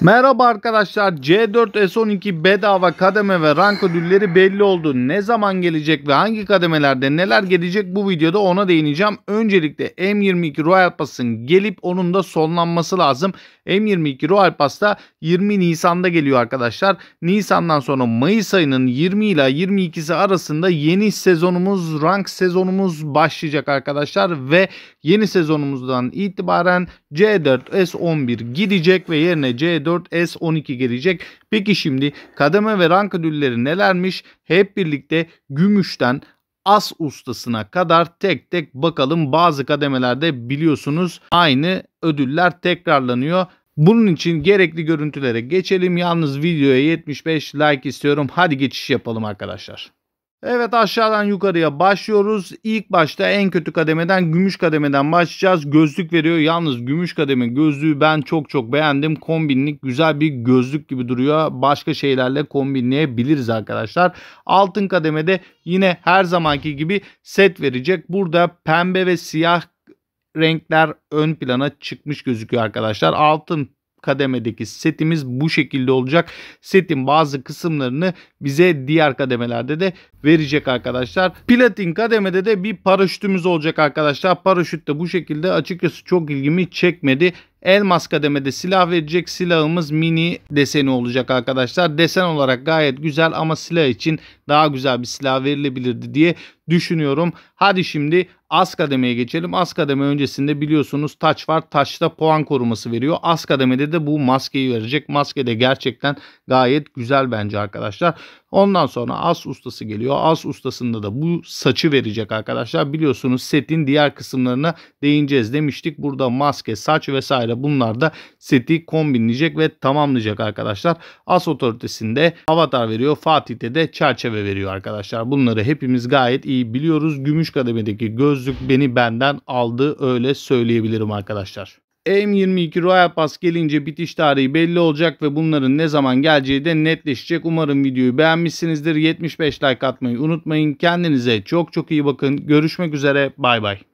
Merhaba arkadaşlar C4S12 bedava kademe ve rank ödülleri belli oldu. Ne zaman gelecek ve hangi kademelerde neler gelecek bu videoda ona değineceğim. Öncelikle M22 Royal Pass'ın gelip onun da sonlanması lazım. M22 Royal Pass'ta 20 Nisan'da geliyor arkadaşlar. Nisan'dan sonra Mayıs ayının 20 ile 22'si arasında yeni sezonumuz rank sezonumuz başlayacak arkadaşlar. Ve yeni sezonumuzdan itibaren C4S11 gidecek ve yerine C4 S4, S12 gelecek. Peki şimdi kademe ve rank ödülleri nelermiş? Hep birlikte gümüşten as ustasına kadar tek tek bakalım. Bazı kademelerde biliyorsunuz aynı ödüller tekrarlanıyor. Bunun için gerekli görüntülere geçelim. Yalnız videoya 75 like istiyorum. Hadi geçiş yapalım arkadaşlar. Evet aşağıdan yukarıya başlıyoruz. İlk başta en kötü kademeden gümüş kademeden başlayacağız. Gözlük veriyor. Yalnız gümüş kademe gözlüğü ben çok çok beğendim. Kombinlik güzel bir gözlük gibi duruyor. Başka şeylerle kombinleyebiliriz arkadaşlar. Altın kademede yine her zamanki gibi set verecek. Burada pembe ve siyah renkler ön plana çıkmış gözüküyor arkadaşlar. Altın kademedeki setimiz bu şekilde olacak. Setin bazı kısımlarını bize diğer kademelerde de verecek arkadaşlar. Platin kademede de bir paraşütümüz olacak arkadaşlar. Paraşüt de bu şekilde açıkçası çok ilgimi çekmedi. Elmas kademede silah verecek. Silahımız mini deseni olacak arkadaşlar. Desen olarak gayet güzel ama silah için daha güzel bir silah verilebilirdi diye düşünüyorum. Hadi şimdi az kademeye geçelim. Az kademe öncesinde biliyorsunuz taç var. Taçta puan koruması veriyor. Az kademede de bu maskeyi verecek. Maske de gerçekten gayet güzel bence arkadaşlar. Ondan sonra as ustası geliyor. As ustasında da bu saçı verecek arkadaşlar. Biliyorsunuz setin diğer kısımlarına değineceğiz demiştik. Burada maske, saç vesaire bunlar da seti kombinleyecek ve tamamlayacak arkadaşlar. As otoritesinde avatar veriyor. Fatih'te de çerçeve veriyor arkadaşlar. Bunları hepimiz gayet iyi biliyoruz. Gümüş kademedeki gözlük beni benden aldı öyle söyleyebilirim arkadaşlar. M22 Royal Pass gelince bitiş tarihi belli olacak ve bunların ne zaman geleceği de netleşecek. Umarım videoyu beğenmişsinizdir. 75 like atmayı unutmayın. Kendinize çok çok iyi bakın. Görüşmek üzere. Bay bay.